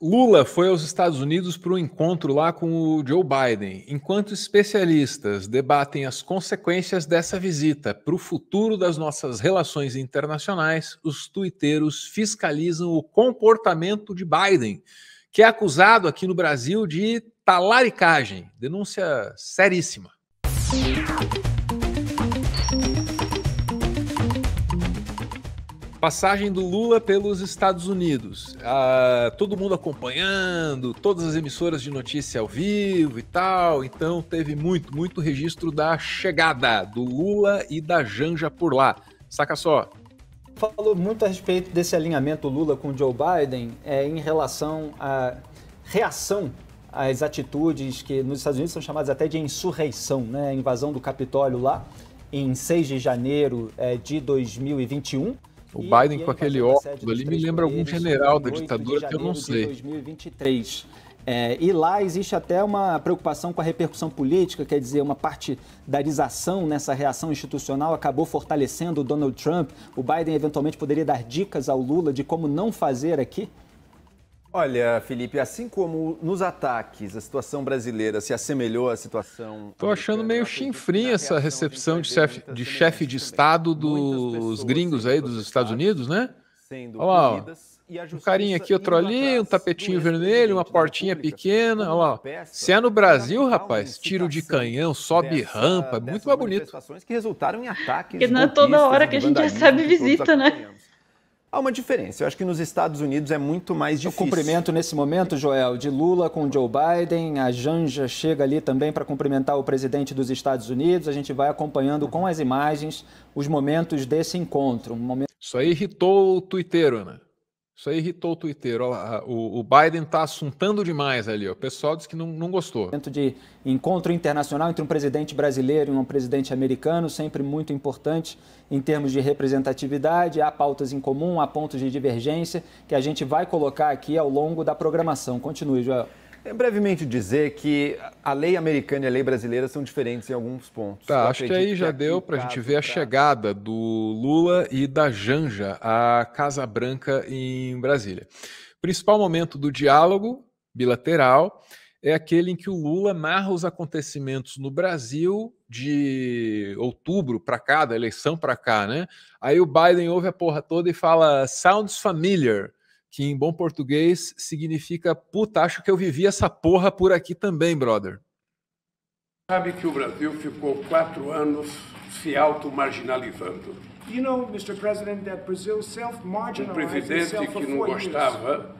Lula foi aos Estados Unidos para um encontro lá com o Joe Biden. Enquanto especialistas debatem as consequências dessa visita para o futuro das nossas relações internacionais, os tuiteiros fiscalizam o comportamento de Biden, que é acusado aqui no Brasil de talaricagem. Denúncia seríssima. Passagem do Lula pelos Estados Unidos. Ah, todo mundo acompanhando, todas as emissoras de notícia ao vivo e tal. Então teve muito, muito registro da chegada do Lula e da Janja por lá. Saca só. Falou muito a respeito desse alinhamento Lula com Joe Biden é, em relação à reação às atitudes que nos Estados Unidos são chamadas até de insurreição, né? A invasão do Capitólio lá em 6 de janeiro é, de 2021. O Biden com aquele óculos ali me lembra algum general da ditadura que eu não sei. 2023. É, e lá existe até uma preocupação com a repercussão política, quer dizer, uma partidarização nessa reação institucional acabou fortalecendo o Donald Trump. O Biden eventualmente poderia dar dicas ao Lula de como não fazer aqui? Olha, Felipe, assim como nos ataques a situação brasileira se assemelhou à situação. Estou achando meio chinfrinha essa recepção de chefe de, chefe de Estado dos gringos aí, dos Estados Unidos, né? Olha lá, um carinha aqui, outro ali, um tapetinho vermelho, uma portinha pequena. Olha lá. Se é no Brasil, rapaz, tiro de canhão, sobe rampa, muito mais bonito. Que resultaram em ataques. Porque não é toda hora que a gente recebe visita, né? Há uma diferença. Eu acho que nos Estados Unidos é muito mais difícil. O cumprimento nesse momento, Joel, de Lula com Joe Biden. A Janja chega ali também para cumprimentar o presidente dos Estados Unidos. A gente vai acompanhando com as imagens os momentos desse encontro. Um momento... Isso aí irritou o Twitter, Ana. Né? Isso aí irritou o Twitter. Lá, o, o, Biden está assuntando demais ali. Ó. O pessoal disse que não, não gostou. De encontro internacional entre um presidente brasileiro e um presidente americano, sempre muito importante em termos de representatividade. Há pautas em comum, há pontos de divergência que a gente vai colocar aqui ao longo da programação. Continue, Joel. É brevemente dizer que a lei americana e a lei brasileira são diferentes em alguns pontos. Tá, acho que aí já que é deu para a gente ver a chegada do Lula e da Janja à Casa Branca em Brasília. O principal momento do diálogo bilateral é aquele em que o Lula narra os acontecimentos no Brasil de outubro para cá, da eleição para cá, né? Aí o Biden ouve a porra toda e fala: Sounds familiar que em bom português significa puta, acho que eu vivi essa porra por aqui também, brother. Sabe que o Brasil ficou quatro anos se auto-marginalizando. You know, Mr. President, that Brazil self-marginalized um presidente que não gostava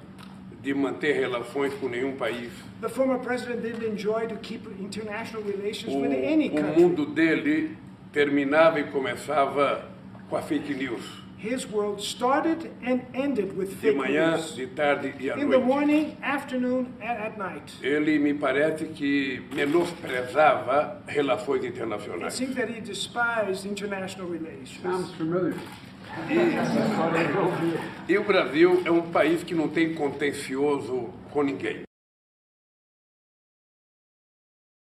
de manter relações com nenhum país. The former president didn't enjoy to keep international relations o, with any country. O mundo dele terminava e começava com a fake news. His world started and ended with de manhã, de tarde e à In the noite. morning, afternoon and at night. Ele me parece que menosprezava relações It internacionais. seems that he despised international relations. Sounds familiar. E o Brasil é um país que não tem contencioso com ninguém.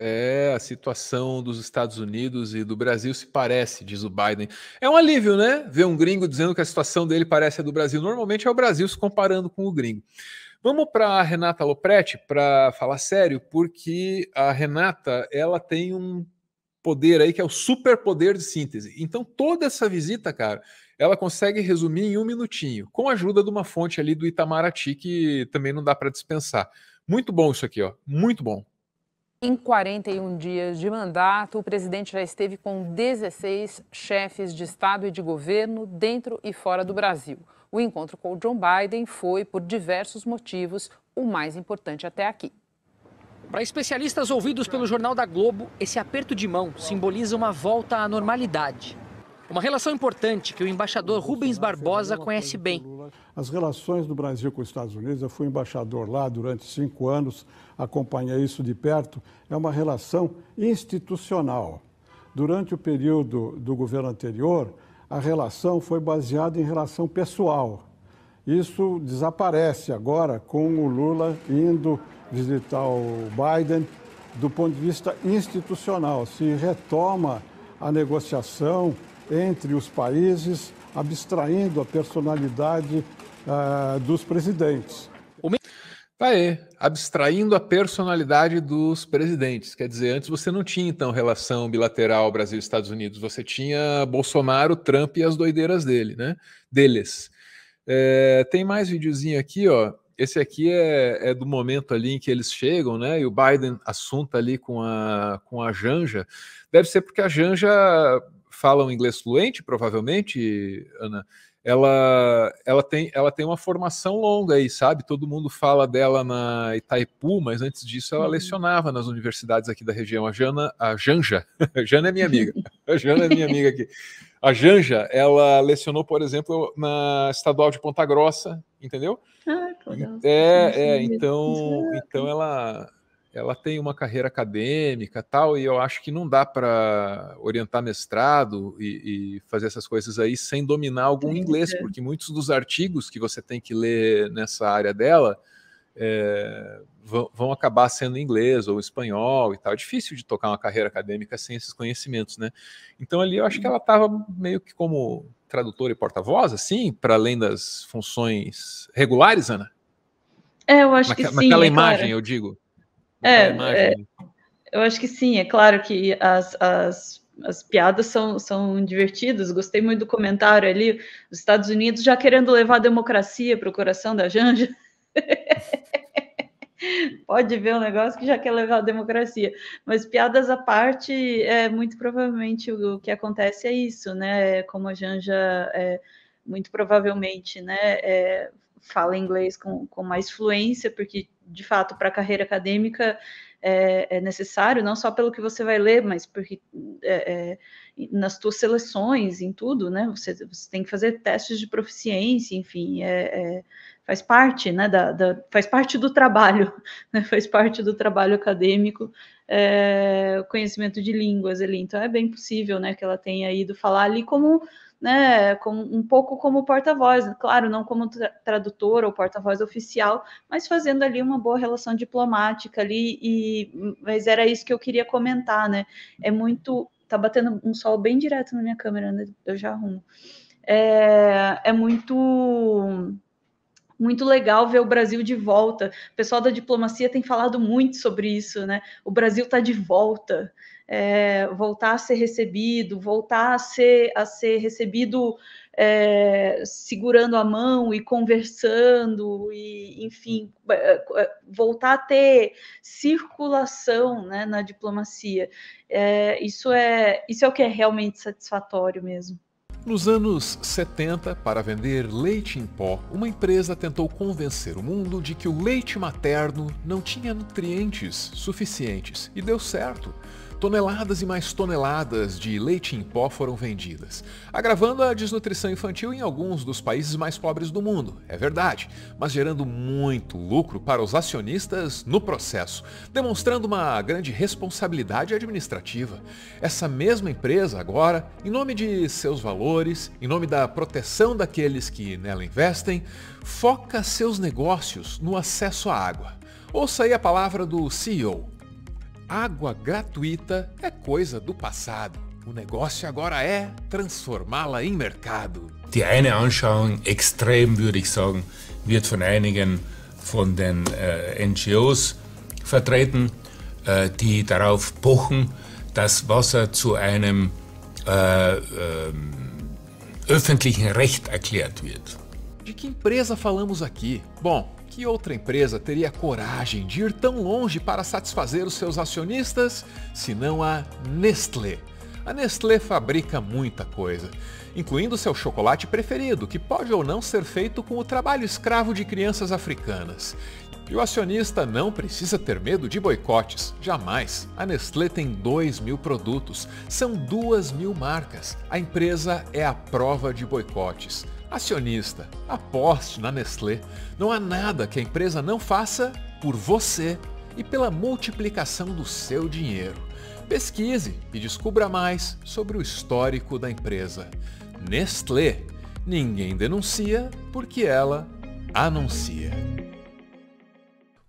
É, a situação dos Estados Unidos e do Brasil se parece, diz o Biden. É um alívio, né? Ver um gringo dizendo que a situação dele parece a do Brasil. Normalmente é o Brasil se comparando com o gringo. Vamos para a Renata Lopretti para falar sério, porque a Renata ela tem um poder aí que é o super poder de síntese. Então toda essa visita, cara, ela consegue resumir em um minutinho, com a ajuda de uma fonte ali do Itamaraty que também não dá para dispensar. Muito bom isso aqui, ó. Muito bom. Em 41 dias de mandato, o presidente já esteve com 16 chefes de Estado e de governo dentro e fora do Brasil. O encontro com John Biden foi, por diversos motivos, o mais importante até aqui. Para especialistas ouvidos pelo Jornal da Globo, esse aperto de mão simboliza uma volta à normalidade. Uma relação importante que o embaixador Rubens Barbosa conhece bem as relações do Brasil com os Estados Unidos. Eu fui embaixador lá durante cinco anos, acompanhei isso de perto. É uma relação institucional. Durante o período do governo anterior, a relação foi baseada em relação pessoal. Isso desaparece agora com o Lula indo visitar o Biden do ponto de vista institucional. Se retoma a negociação entre os países abstraindo a personalidade uh, dos presidentes. Tá aí, abstraindo a personalidade dos presidentes. Quer dizer, antes você não tinha, então, relação bilateral Brasil-Estados Unidos, você tinha Bolsonaro, Trump e as doideiras dele, né? Deles. É, tem mais videozinho aqui, ó. Esse aqui é, é, do momento ali em que eles chegam, né? E o Biden assunta ali com a, com a Janja. Deve ser porque a Janja falam inglês fluente, provavelmente, Ana, ela, ela, tem, ela tem uma formação longa aí, sabe? Todo mundo fala dela na Itaipu, mas antes disso ela uhum. lecionava nas universidades aqui da região. A Jana, a Janja, a Jana é minha amiga, a Jana é minha amiga aqui. A Janja, ela lecionou, por exemplo, na Estadual de Ponta Grossa, entendeu? Ah, É, é então, então ela ela tem uma carreira acadêmica tal, e eu acho que não dá para orientar mestrado e, e, fazer essas coisas aí sem dominar algum inglês, é. porque muitos dos artigos que você tem que ler nessa área dela é, vão, vão, acabar sendo inglês ou espanhol e tal. É difícil de tocar uma carreira acadêmica sem esses conhecimentos, né? Então ali eu acho que ela estava meio que como tradutora e porta-voz, assim, para além das funções regulares, Ana? É, eu acho Naque, que sim. Naquela é imagem, eu digo. É, é, né? eu acho que sim, é claro que as, as, as piadas são, são divertidas. Gostei muito do comentário ali. Os Estados Unidos já querendo levar a democracia para o coração da Janja. Pode ver um negócio que já quer levar a democracia. Mas piadas à parte, é muito provavelmente o, o que acontece é isso, né? É como a Janja é, muito provavelmente, né? É, fala inglês com, com mais fluência, porque de fato para a carreira acadêmica é, é, necessário, não só pelo que você vai ler, mas porque é, é, nas suas seleções, em tudo, né? Você, você, tem que fazer testes de proficiência, enfim, é, é, faz parte, né? Da, da, faz parte do trabalho, né? Faz parte do trabalho acadêmico é, conhecimento de línguas ali. Então é bem possível, né? Que ela tenha ido falar ali como né, um pouco como porta-voz, claro, não como tra tradutor ou porta-voz oficial, mas fazendo ali uma boa relação diplomática ali, e, mas era isso que eu queria comentar, né, é muito, tá batendo um sol bem direto na minha câmera, né, eu já arrumo, é, é muito muito legal ver o Brasil de volta. O pessoal da diplomacia tem falado muito sobre isso, né? O Brasil está de volta. É, voltar a ser recebido, voltar a ser, a ser recebido é, segurando a mão e conversando, e enfim, é, é, voltar a ter circulação né, na diplomacia. É, isso, é, isso é o que é realmente satisfatório mesmo. Nos anos 70, para vender leite em pó, uma empresa tentou convencer o mundo de que o leite materno não tinha nutrientes suficientes e deu certo. Toneladas e mais toneladas de leite em pó foram vendidas, agravando a desnutrição infantil em alguns dos países mais pobres do mundo, é verdade, mas gerando muito lucro para os acionistas no processo, demonstrando uma grande responsabilidade administrativa. Essa mesma empresa agora, em nome de seus valores, em nome da proteção daqueles que nela investem, foca seus negócios no acesso à água. Ouça aí a palavra do CEO, Água gratuita é coisa do passado. O negócio agora é transformá-la em mercado. Die eine Anschauung, extrem würde ich sagen, wird von einigen von den äh, NGOs vertreten, äh, die darauf pochen, dass Wasser zu einem äh, ähm, öffentlichen Recht erklärt wird. De que empresa falamos aqui? Bom, que outra empresa teria coragem de ir tão longe para satisfazer os seus acionistas, se não a Nestlé? A Nestlé fabrica muita coisa, incluindo seu chocolate preferido, que pode ou não ser feito com o trabalho escravo de crianças africanas. E o acionista não precisa ter medo de boicotes, jamais. A Nestlé tem 2 mil produtos, são 2 mil marcas. A empresa é a prova de boicotes. Acionista, aposte na Nestlé. Não há nada que a empresa não faça por você e pela multiplicação do seu dinheiro. Pesquise e descubra mais sobre o histórico da empresa. Nestlé. Ninguém denuncia porque ela anuncia.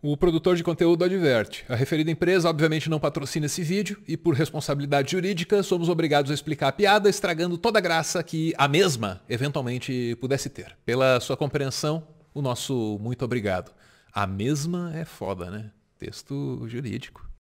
O produtor de conteúdo adverte. A referida empresa obviamente não patrocina esse vídeo e, por responsabilidade jurídica, somos obrigados a explicar a piada, estragando toda a graça que a mesma eventualmente pudesse ter. Pela sua compreensão, o nosso muito obrigado. A mesma é foda, né? Texto jurídico.